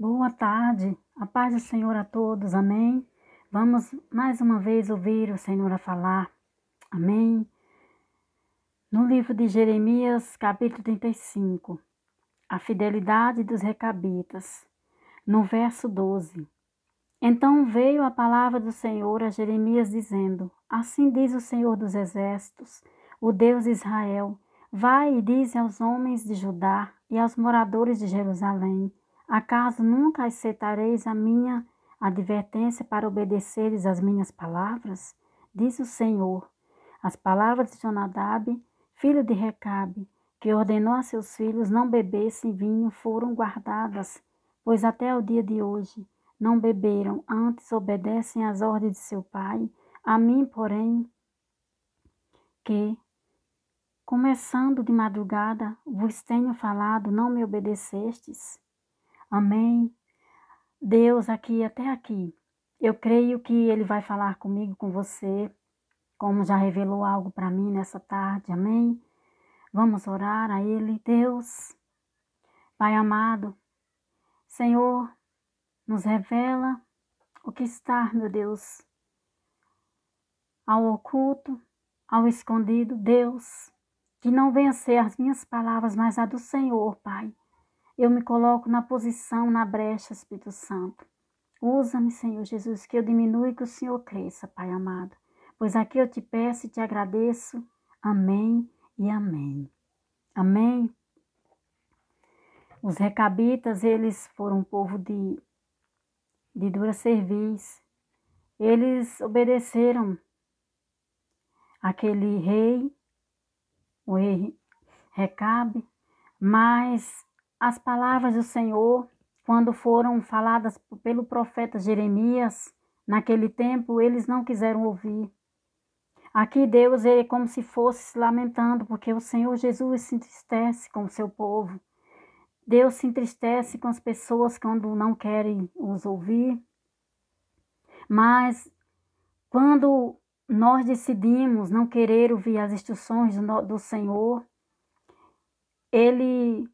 Boa tarde, a paz do Senhor a todos, amém. Vamos mais uma vez ouvir o Senhor a falar, amém. No livro de Jeremias, capítulo 35, a fidelidade dos recabitas, no verso 12. Então veio a palavra do Senhor a Jeremias, dizendo: Assim diz o Senhor dos Exércitos, o Deus Israel: Vai e diz aos homens de Judá e aos moradores de Jerusalém: Acaso nunca aceitareis a minha advertência para obedeceres às minhas palavras? Diz o Senhor. As palavras de Jonadab, filho de Recabe, que ordenou a seus filhos não bebessem vinho, foram guardadas, pois até o dia de hoje não beberam, antes obedecem às ordens de seu pai, a mim, porém, que, começando de madrugada, vos tenho falado, não me obedecestes. Amém. Deus, aqui até aqui. Eu creio que Ele vai falar comigo, com você, como já revelou algo para mim nessa tarde. Amém. Vamos orar a Ele. Deus, Pai amado, Senhor, nos revela o que está, meu Deus, ao oculto, ao escondido. Deus, que não venha ser as minhas palavras, mas a do Senhor, Pai. Eu me coloco na posição, na brecha, Espírito Santo. Usa-me, Senhor Jesus, que eu diminua e que o Senhor cresça, Pai amado. Pois aqui eu te peço e te agradeço. Amém e amém. Amém. Os recabitas, eles foram um povo de, de dura serviço. Eles obedeceram aquele rei, o rei Recabe, mas as palavras do Senhor, quando foram faladas pelo profeta Jeremias, naquele tempo eles não quiseram ouvir. Aqui Deus é como se fosse se lamentando, porque o Senhor Jesus se entristece com o seu povo. Deus se entristece com as pessoas quando não querem os ouvir. Mas quando nós decidimos não querer ouvir as instruções do Senhor, Ele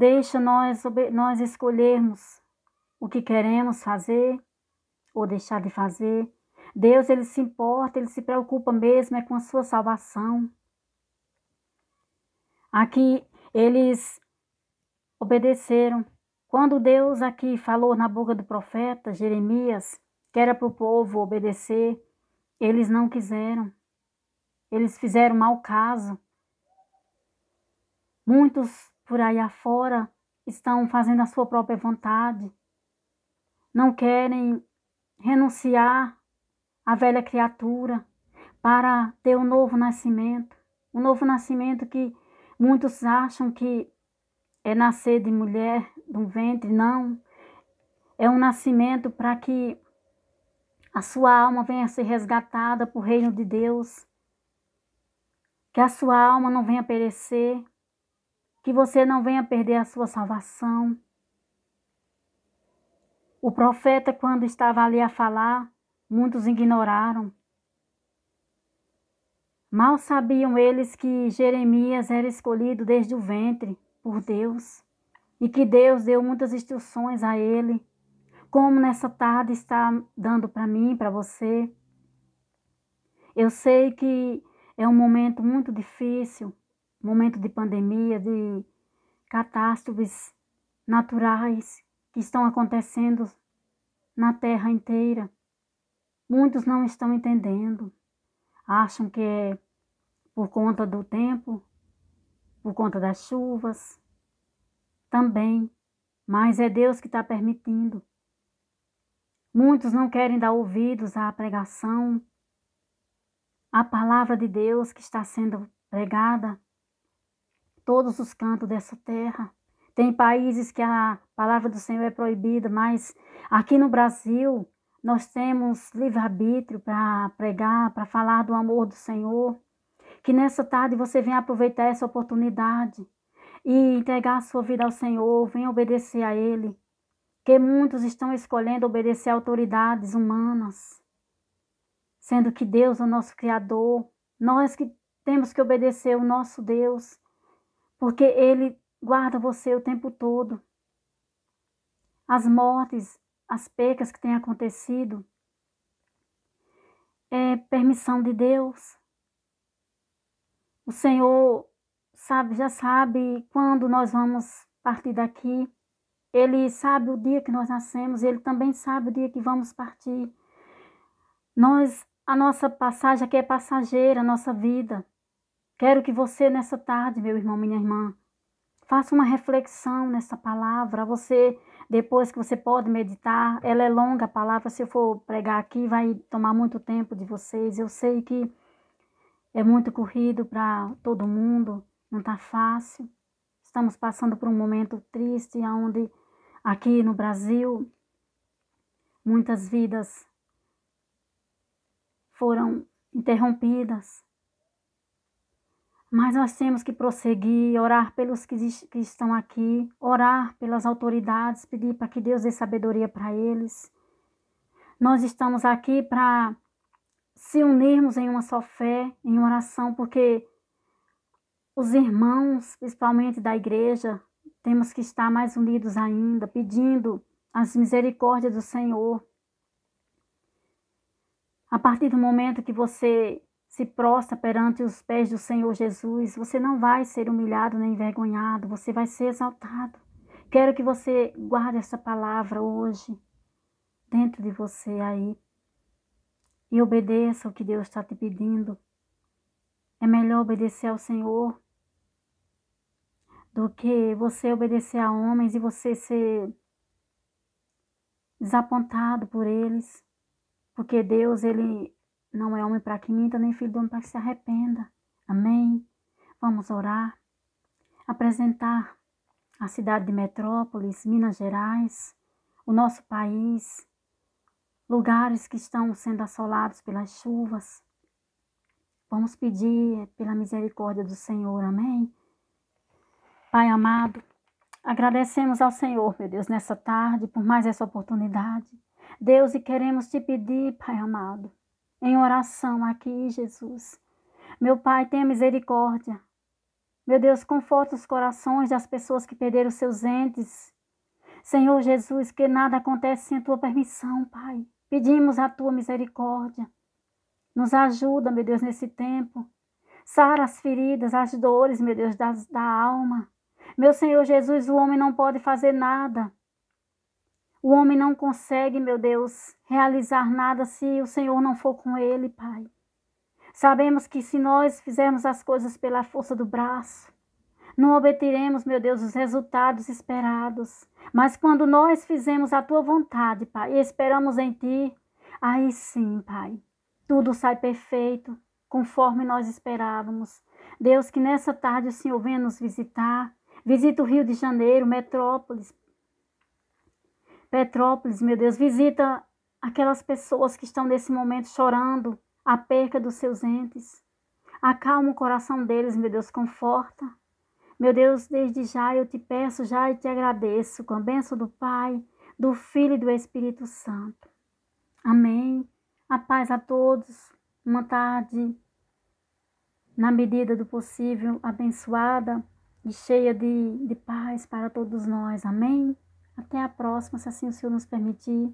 Deixa nós, nós escolhermos o que queremos fazer ou deixar de fazer. Deus, ele se importa, ele se preocupa mesmo é com a sua salvação. Aqui eles obedeceram. Quando Deus aqui falou na boca do profeta Jeremias, que era para o povo obedecer, eles não quiseram. Eles fizeram mau caso. Muitos por aí afora estão fazendo a sua própria vontade, não querem renunciar à velha criatura para ter um novo nascimento. um novo nascimento que muitos acham que é nascer de mulher, do ventre, não. É um nascimento para que a sua alma venha a ser resgatada para o reino de Deus. Que a sua alma não venha perecer, que você não venha perder a sua salvação. O profeta, quando estava ali a falar, muitos ignoraram. Mal sabiam eles que Jeremias era escolhido desde o ventre por Deus e que Deus deu muitas instruções a ele, como nessa tarde está dando para mim, para você. Eu sei que é um momento muito difícil, momento de pandemia, de catástrofes naturais que estão acontecendo na terra inteira. Muitos não estão entendendo, acham que é por conta do tempo, por conta das chuvas, também, mas é Deus que está permitindo. Muitos não querem dar ouvidos à pregação, à palavra de Deus que está sendo pregada todos os cantos dessa terra. Tem países que a palavra do Senhor é proibida, mas aqui no Brasil nós temos livre-arbítrio para pregar, para falar do amor do Senhor. Que nessa tarde você venha aproveitar essa oportunidade e entregar a sua vida ao Senhor, venha obedecer a Ele. Que muitos estão escolhendo obedecer a autoridades humanas, sendo que Deus é o nosso Criador, nós que temos que obedecer o nosso Deus porque Ele guarda você o tempo todo. As mortes, as pecas que têm acontecido, é permissão de Deus. O Senhor sabe, já sabe quando nós vamos partir daqui. Ele sabe o dia que nós nascemos, ele também sabe o dia que vamos partir. Nós, a nossa passagem aqui é passageira, a nossa vida. Quero que você, nessa tarde, meu irmão, minha irmã, faça uma reflexão nessa palavra. Você, depois que você pode meditar, ela é longa a palavra. Se eu for pregar aqui, vai tomar muito tempo de vocês. Eu sei que é muito corrido para todo mundo, não está fácil. Estamos passando por um momento triste, onde aqui no Brasil muitas vidas foram interrompidas mas nós temos que prosseguir, orar pelos que, que estão aqui, orar pelas autoridades, pedir para que Deus dê sabedoria para eles. Nós estamos aqui para se unirmos em uma só fé, em oração, porque os irmãos, principalmente da igreja, temos que estar mais unidos ainda, pedindo as misericórdias do Senhor. A partir do momento que você se prostra perante os pés do Senhor Jesus, você não vai ser humilhado nem envergonhado, você vai ser exaltado. Quero que você guarde essa palavra hoje dentro de você aí e obedeça o que Deus está te pedindo. É melhor obedecer ao Senhor do que você obedecer a homens e você ser desapontado por eles, porque Deus ele não é homem para que minta, nem filho do homem para que se arrependa. Amém? Vamos orar. Apresentar a cidade de Metrópolis, Minas Gerais, o nosso país, lugares que estão sendo assolados pelas chuvas. Vamos pedir pela misericórdia do Senhor, amém? Pai amado, agradecemos ao Senhor, meu Deus, nessa tarde, por mais essa oportunidade. Deus, e queremos te pedir, Pai amado, em oração aqui, Jesus. Meu Pai, tenha misericórdia. Meu Deus, conforta os corações das pessoas que perderam seus entes. Senhor Jesus, que nada acontece sem a tua permissão, Pai. Pedimos a tua misericórdia. Nos ajuda, meu Deus, nesse tempo. Sara as feridas, as dores, meu Deus, das, da alma. Meu Senhor Jesus, o homem não pode fazer nada. O homem não consegue, meu Deus, realizar nada se o Senhor não for com ele, Pai. Sabemos que se nós fizermos as coisas pela força do braço, não obteremos, meu Deus, os resultados esperados. Mas quando nós fizemos a tua vontade, Pai, e esperamos em ti, aí sim, Pai, tudo sai perfeito, conforme nós esperávamos. Deus, que nessa tarde o Senhor venha nos visitar. Visita o Rio de Janeiro, metrópolis, Petrópolis, meu Deus, visita aquelas pessoas que estão nesse momento chorando a perca dos seus entes. Acalma o coração deles, meu Deus, conforta. Meu Deus, desde já eu te peço, já e te agradeço, com a bênção do Pai, do Filho e do Espírito Santo. Amém. A paz a todos. Uma tarde, na medida do possível, abençoada e cheia de, de paz para todos nós. Amém. Até a próxima, se assim o Senhor nos permitir.